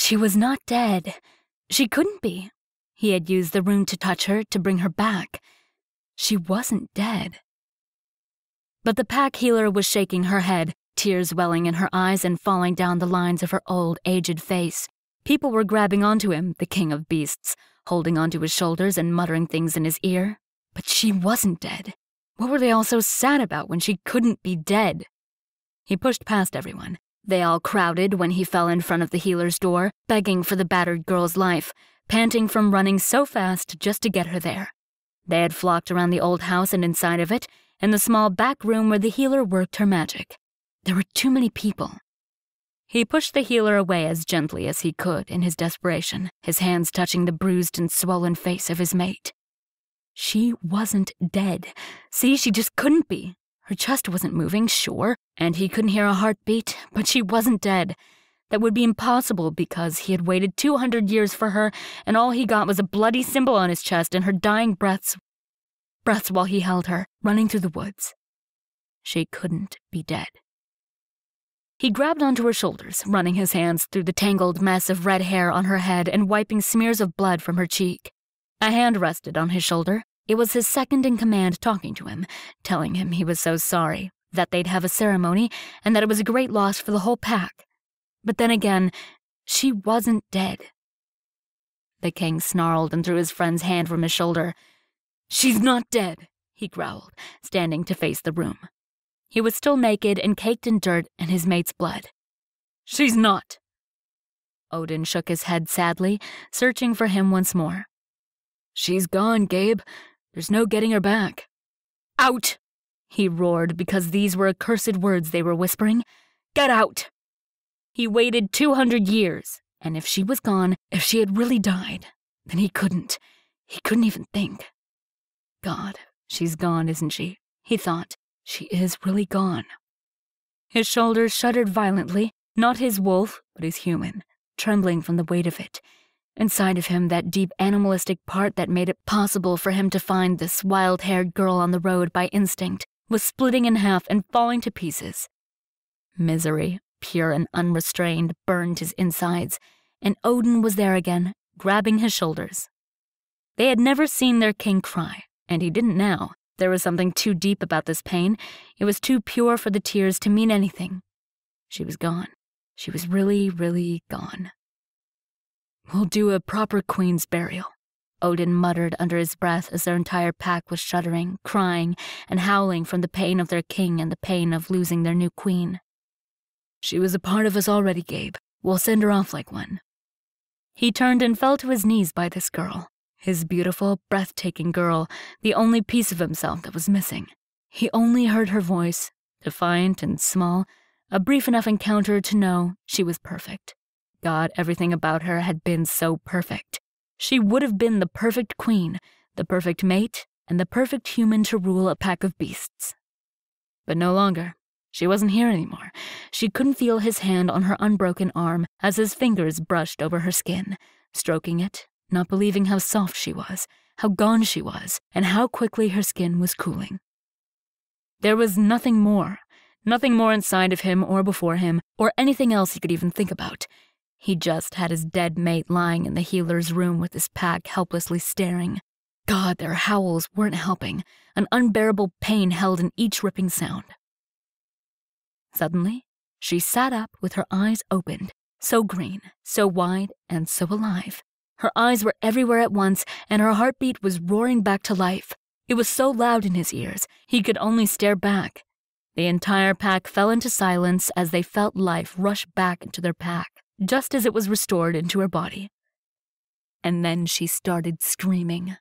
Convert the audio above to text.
She was not dead. She couldn't be. He had used the rune to touch her to bring her back. She wasn't dead. But the pack healer was shaking her head, tears welling in her eyes and falling down the lines of her old, aged face. People were grabbing onto him, the king of beasts, holding onto his shoulders and muttering things in his ear. But she wasn't dead. What were they all so sad about when she couldn't be dead? He pushed past everyone, they all crowded when he fell in front of the healer's door, begging for the battered girl's life, panting from running so fast just to get her there. They had flocked around the old house and inside of it, in the small back room where the healer worked her magic. There were too many people. He pushed the healer away as gently as he could in his desperation, his hands touching the bruised and swollen face of his mate. She wasn't dead. See, she just couldn't be. Her chest wasn't moving, sure, and he couldn't hear a heartbeat, but she wasn't dead. That would be impossible because he had waited 200 years for her, and all he got was a bloody symbol on his chest and her dying breaths. Breaths while he held her, running through the woods. She couldn't be dead. He grabbed onto her shoulders, running his hands through the tangled mess of red hair on her head and wiping smears of blood from her cheek. A hand rested on his shoulder, it was his second in command talking to him, telling him he was so sorry, that they'd have a ceremony, and that it was a great loss for the whole pack. But then again, she wasn't dead. The king snarled and threw his friend's hand from his shoulder. She's not dead, he growled, standing to face the room. He was still naked and caked in dirt and his mate's blood. She's not. Odin shook his head sadly, searching for him once more. She's gone, Gabe. There's no getting her back. Out! He roared because these were accursed words they were whispering. Get out! He waited 200 years, and if she was gone, if she had really died, then he couldn't. He couldn't even think. God, she's gone, isn't she? He thought. She is really gone. His shoulders shuddered violently, not his wolf, but his human, trembling from the weight of it. Inside of him, that deep animalistic part that made it possible for him to find this wild haired girl on the road by instinct was splitting in half and falling to pieces. Misery, pure and unrestrained, burned his insides, and Odin was there again, grabbing his shoulders. They had never seen their king cry, and he didn't now. There was something too deep about this pain. It was too pure for the tears to mean anything. She was gone. She was really, really gone. We'll do a proper queen's burial. Odin muttered under his breath as their entire pack was shuddering, crying, and howling from the pain of their king and the pain of losing their new queen. She was a part of us already, Gabe. We'll send her off like one. He turned and fell to his knees by this girl, his beautiful, breathtaking girl, the only piece of himself that was missing. He only heard her voice, defiant and small, a brief enough encounter to know she was perfect. God, everything about her had been so perfect. She would have been the perfect queen, the perfect mate, and the perfect human to rule a pack of beasts. But no longer. She wasn't here anymore. She couldn't feel his hand on her unbroken arm as his fingers brushed over her skin, stroking it, not believing how soft she was, how gone she was, and how quickly her skin was cooling. There was nothing more, nothing more inside of him or before him, or anything else he could even think about. He just had his dead mate lying in the healer's room with his pack helplessly staring. God, their howls weren't helping. An unbearable pain held in each ripping sound. Suddenly, she sat up with her eyes opened, so green, so wide, and so alive. Her eyes were everywhere at once, and her heartbeat was roaring back to life. It was so loud in his ears, he could only stare back. The entire pack fell into silence as they felt life rush back into their pack just as it was restored into her body. And then she started screaming.